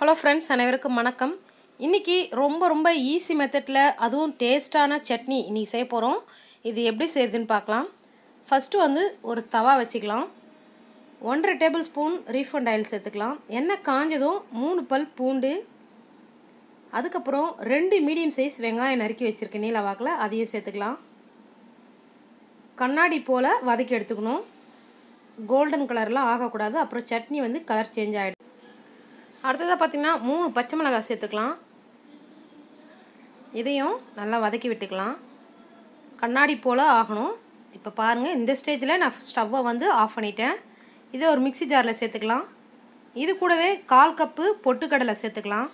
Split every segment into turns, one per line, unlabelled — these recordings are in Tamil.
ஹலோ ஃப்ரெண்ட்ஸ் அனைவருக்கும் வணக்கம் இன்றைக்கி ரொம்ப ரொம்ப ஈஸி மெத்தடில் அதுவும் டேஸ்ட்டான சட்னி இன்றைக்கி செய்ய போகிறோம் இது எப்படி செய்யுதுன்னு பார்க்கலாம் ஃபஸ்ட்டு வந்து ஒரு தவா வச்சுக்கலாம் ஒன்றரை டேபிள் ஸ்பூன் ரீஃபண்ட் ஆயில் சேர்த்துக்கலாம் எண்ணெய் காஞ்சதும் மூணு பல் பூண்டு அதுக்கப்புறம் ரெண்டு மீடியம் சைஸ் வெங்காயம் நறுக்கி வச்சுருக்கேன் நீல வாக்கில் அதையும் சேர்த்துக்கலாம் கண்ணாடி போல் வதக்கி எடுத்துக்கணும் கோல்டன் கலரெலாம் ஆகக்கூடாது அப்புறம் சட்னி வந்து கலர் சேஞ்ச் ஆகிடும் அடுத்ததாக பார்த்தீங்கன்னா மூணு பச்சை மிளகாய் சேர்த்துக்கலாம் இதையும் நல்லா வதக்கி விட்டுக்கலாம் கண்ணாடி போல் ஆகணும் இப்போ பாருங்கள் இந்த ஸ்டேஜில் நான் ஸ்டவ்வை வந்து ஆஃப் பண்ணிட்டேன் இதை ஒரு மிக்சி ஜாரில் சேர்த்துக்கலாம் இது கூடவே கால் கப்பு பொட்டுக்கடலை சேர்த்துக்கலாம்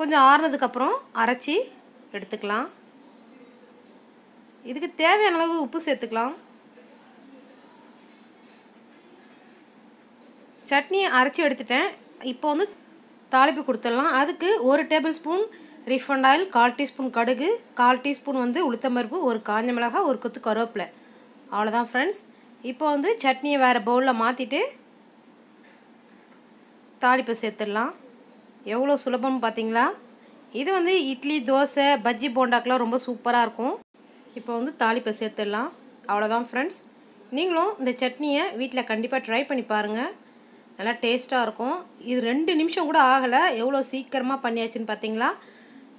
கொஞ்சம் ஆறுனதுக்கப்புறம் அரைச்சி எடுத்துக்கலாம் இதுக்கு தேவையான அளவு உப்பு சேர்த்துக்கலாம் சட்னியை அரைச்சி எடுத்துட்டேன் இப்போ வந்து தாளிப்பு கொடுத்துடலாம் அதுக்கு ஒரு டேபிள் ஸ்பூன் ரீஃபண்ட் ஆயில் கால் டீஸ்பூன் கடுகு கால் டீஸ்பூன் வந்து உளுத்தம்பருப்பு ஒரு காஞ்ச மிளகாய் ஒரு கொத்து கருவேப்பில் அவ்வளோதான் ஃப்ரெண்ட்ஸ் இப்போ வந்து சட்னியை வேறு பவுலில் மாற்றிட்டு தாளிப்பை சேர்த்துடலாம் எவ்வளோ சுலபம் பார்த்தீங்களா இது வந்து இட்லி தோசை பஜ்ஜி போண்டாக்கெலாம் ரொம்ப சூப்பராக இருக்கும் இப்போ வந்து தாளிப்பை சேர்த்துடலாம் அவ்வளோதான் ஃப்ரெண்ட்ஸ் நீங்களும் இந்த சட்னியை வீட்டில் கண்டிப்பாக ட்ரை பண்ணி பாருங்கள் நல்லா டேஸ்ட்டாக இருக்கும் இது ரெண்டு நிமிஷம் கூட ஆகலை எவ்வளோ சீக்கிரமாக பண்ணியாச்சுன்னு பார்த்தீங்களா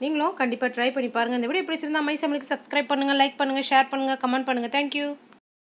நீங்களும் கண்டிப்பாக ட்ரை பண்ணி பாருங்கள் இந்த வீடியோ பிடிச்சிருந்தா மை சேனலுக்கு சப்ஸ்கிரைப் பண்ணுங்கள் லைக் பண்ணுங்கள் ஷேர் பண்ணுங்கள் கமெண்ட் பண்ணுங்கள் தேங்க்யூ